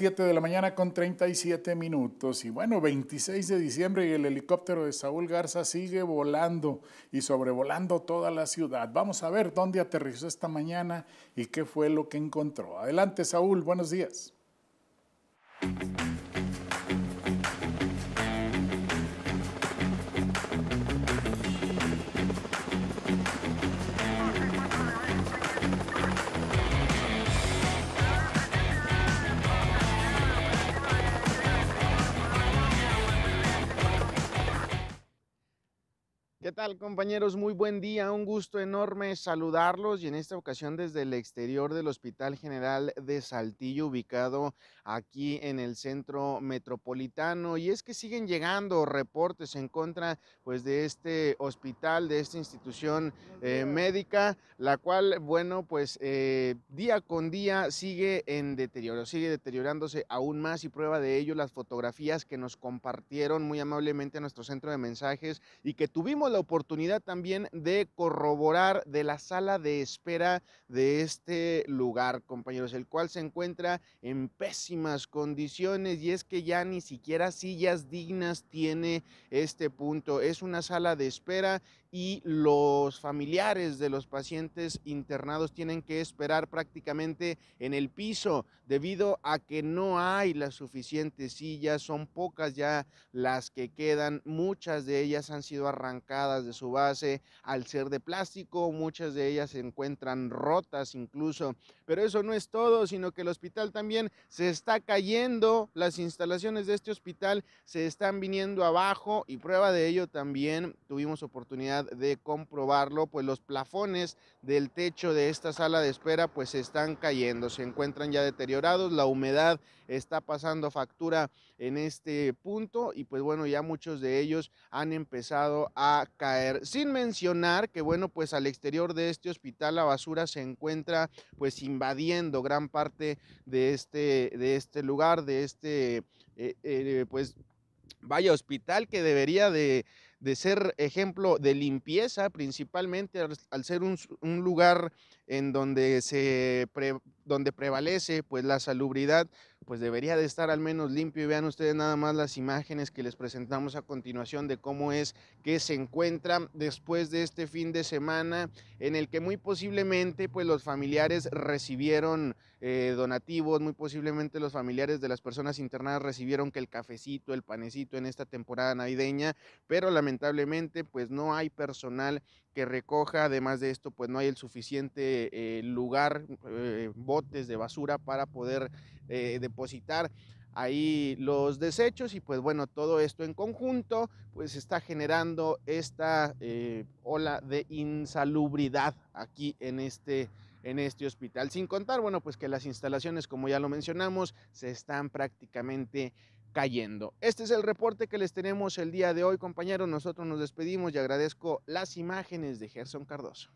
7 de la mañana con 37 minutos. Y bueno, 26 de diciembre y el helicóptero de Saúl Garza sigue volando y sobrevolando toda la ciudad. Vamos a ver dónde aterrizó esta mañana y qué fue lo que encontró. Adelante, Saúl, buenos días. ¿Qué tal compañeros? Muy buen día, un gusto enorme saludarlos y en esta ocasión desde el exterior del Hospital General de Saltillo, ubicado aquí en el centro metropolitano. Y es que siguen llegando reportes en contra pues, de este hospital, de esta institución eh, médica, la cual, bueno, pues eh, día con día sigue en deterioro, sigue deteriorándose aún más y prueba de ello las fotografías que nos compartieron muy amablemente a nuestro centro de mensajes y que tuvimos la oportunidad también de corroborar de la sala de espera de este lugar, compañeros, el cual se encuentra en pésimas condiciones y es que ya ni siquiera sillas dignas tiene este punto. Es una sala de espera y los familiares de los pacientes internados tienen que esperar prácticamente en el piso debido a que no hay las suficientes sillas, son pocas ya las que quedan, muchas de ellas han sido arrancadas de su base al ser de plástico, muchas de ellas se encuentran rotas incluso, pero eso no es todo, sino que el hospital también se está cayendo, las instalaciones de este hospital se están viniendo abajo y prueba de ello también tuvimos oportunidad de comprobarlo, pues los plafones del techo de esta sala de espera pues se están cayendo, se encuentran ya deteriorados, la humedad está pasando factura en este punto y pues bueno, ya muchos de ellos han empezado a caer. Sin mencionar que bueno, pues al exterior de este hospital la basura se encuentra pues invadiendo gran parte de este, de este lugar, de este, eh, eh, pues vaya hospital que debería de de ser ejemplo de limpieza, principalmente al, ser un, lugar en donde, se donde prevalece pues, la salubridad, pues debería de estar al menos limpio. Y vean ustedes nada más las imágenes que les presentamos a continuación de cómo es que se encuentra después de este fin de semana, en el que muy posiblemente pues, los familiares recibieron eh, donativos, muy posiblemente los familiares de las personas internadas recibieron que el cafecito, el panecito en esta temporada navideña, pero lamentablemente lamentablemente pues no hay personal que recoja, además de esto pues no hay el suficiente eh, lugar, eh, botes de basura para poder eh, depositar ahí los desechos y pues bueno, todo esto en conjunto pues está generando esta ola de insalubridad aquí en este en este hospital, sin contar, bueno, pues que las instalaciones, como ya lo mencionamos, se están prácticamente cayendo. Este es el reporte que les tenemos el día de hoy, compañeros. Nosotros nos despedimos y agradezco las imágenes de Gerson Cardoso.